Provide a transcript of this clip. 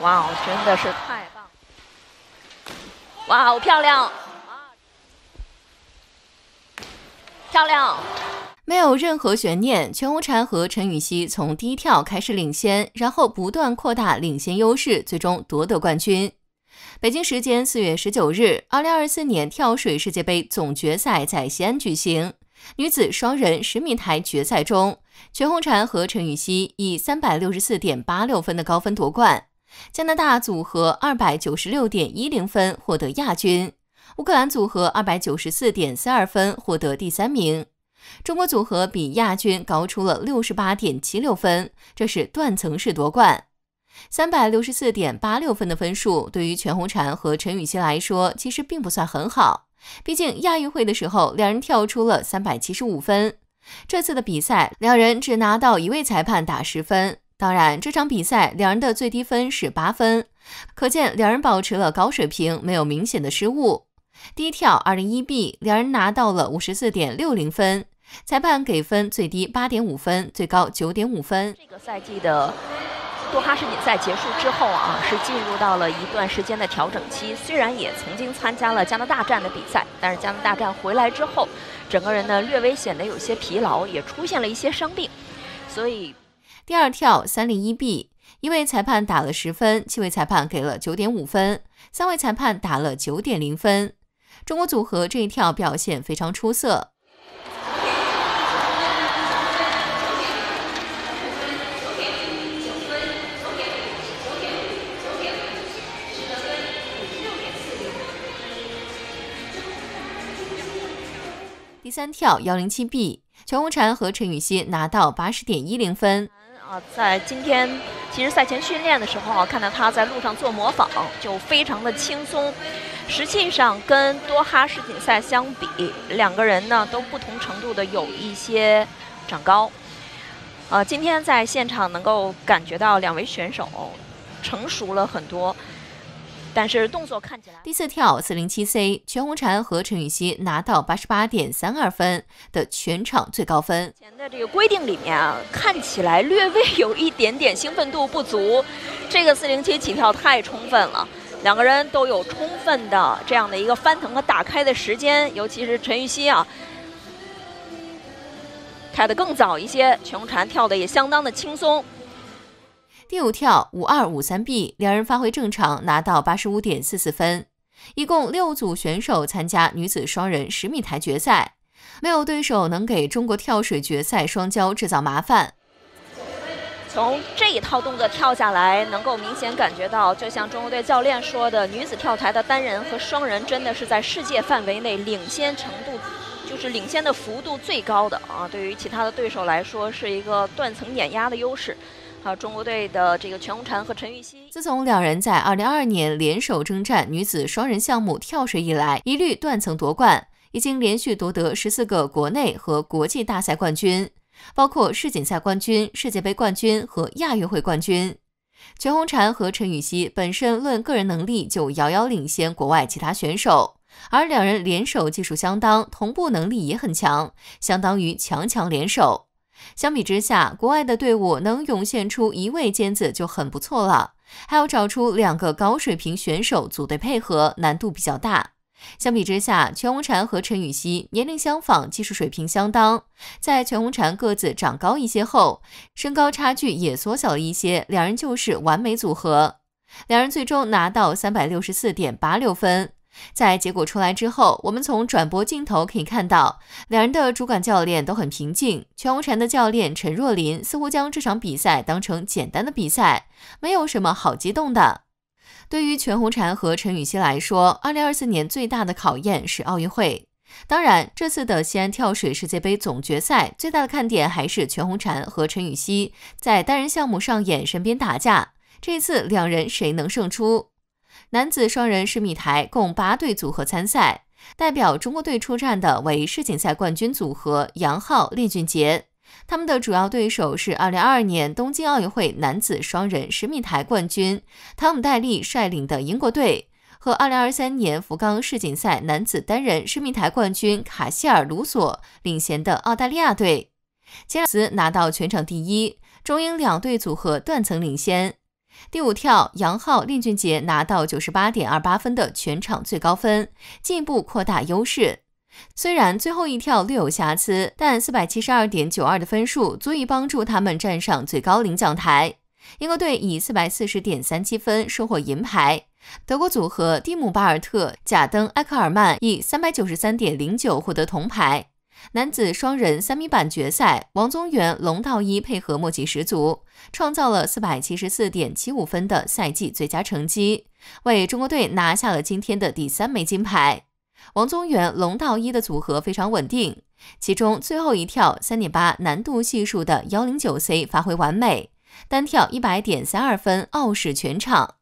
哇哦，真的是太棒！哇，好漂亮，漂亮！没有任何悬念，全红婵和陈芋汐从第一跳开始领先，然后不断扩大领先优势，最终夺得冠军。北京时间四月十九日，二零二四年跳水世界杯总决赛在西安举行，女子双人十米台决赛中。全红婵和陈芋汐以三百六十四点八六分的高分夺冠，加拿大组合二百九十六点一零分获得亚军，乌克兰组合二百九十四点四二分获得第三名。中国组合比亚军高出了六十八点七六分，这是断层式夺冠。三百六十四点八六分的分数对于全红婵和陈芋汐来说其实并不算很好，毕竟亚运会的时候两人跳出了三百七十五分。这次的比赛，两人只拿到一位裁判打十分。当然，这场比赛两人的最低分是八分，可见两人保持了高水平，没有明显的失误。低跳二零一 B，两人拿到了五十四点六零分，裁判给分最低八点五分，最高九点五分。这个赛季的。多哈世锦赛结束之后啊，是进入到了一段时间的调整期。虽然也曾经参加了加拿大站的比赛，但是加拿大站回来之后，整个人呢略微显得有些疲劳，也出现了一些伤病。所以，第二跳三零一 B，一位裁判打了十分，七位裁判给了九点五分，三位裁判打了九点零分。中国组合这一跳表现非常出色。第三跳幺零七 b，全红婵和陈芋汐拿到八十点一零分。啊，在今天其实赛前训练的时候，看到他在路上做模仿，就非常的轻松。实际上跟多哈世锦赛相比，两个人呢都不同程度的有一些长高。呃，今天在现场能够感觉到两位选手成熟了很多。但是动作看起来。第四跳四零七 C，全红婵和陈芋汐拿到八十八点三二分的全场最高分。前在这个规定里面啊，看起来略微有一点点兴奋度不足。这个四零七起跳太充分了，两个人都有充分的这样的一个翻腾和打开的时间，尤其是陈芋汐啊，开的更早一些，全红婵跳的也相当的轻松。第五跳五二五三 b 两人发挥正常，拿到八十五点四四分。一共六组选手参加女子双人十米台决赛，没有对手能给中国跳水决赛双骄制造麻烦。从这一套动作跳下来，能够明显感觉到，就像中国队教练说的，女子跳台的单人和双人真的是在世界范围内领先程度，就是领先的幅度最高的啊！对于其他的对手来说，是一个断层碾压的优势。好，中国队的这个全红婵和陈芋汐，自从两人在2022年联手征战女子双人项目跳水以来，一律断层夺冠，已经连续夺得十四个国内和国际大赛冠军，包括世锦赛冠军、世界杯冠军和亚运会冠军。全红婵和陈芋汐本身论个人能力就遥遥领先国外其他选手，而两人联手技术相当，同步能力也很强，相当于强强联手。相比之下，国外的队伍能涌现出一位尖子就很不错了，还要找出两个高水平选手组队配合，难度比较大。相比之下，全红婵和陈芋汐年龄相仿，技术水平相当。在全红婵个子长高一些后，身高差距也缩小了一些，两人就是完美组合。两人最终拿到三百六十四点八六分。在结果出来之后，我们从转播镜头可以看到，两人的主管教练都很平静。全红婵的教练陈若琳似乎将这场比赛当成简单的比赛，没有什么好激动的。对于全红婵和陈芋汐来说，2024年最大的考验是奥运会。当然，这次的西安跳水世界杯总决赛最大的看点还是全红婵和陈芋汐在单人项目上演神鞭打架。这次两人谁能胜出？男子双人十米台共八队组合参赛，代表中国队出战的为世锦赛冠军组合杨昊、练俊杰，他们的主要对手是2022年东京奥运会男子双人十米台冠军汤姆·戴利率领的英国队和2023年福冈世锦赛男子单人十米台冠军卡希尔·鲁索领衔的澳大利亚队。杰尔斯拿到全场第一，中英两队组合断层领先。第五跳，杨昊、令俊杰拿到九十八点二八分的全场最高分，进一步扩大优势。虽然最后一跳略有瑕疵，但四百七十二点九二的分数足以帮助他们站上最高领奖台。英国队以四百四十点三七分收获银牌，德国组合蒂姆·巴尔特、贾登·埃克尔曼以三百九十三点零九获得铜牌。男子双人三米板决赛，王宗源龙道一配合默契十足，创造了四百七十四点七五分的赛季最佳成绩，为中国队拿下了今天的第三枚金牌。王宗源龙道一的组合非常稳定，其中最后一跳三点八难度系数的幺零九 C 发挥完美，单跳一百点三二分，傲视全场。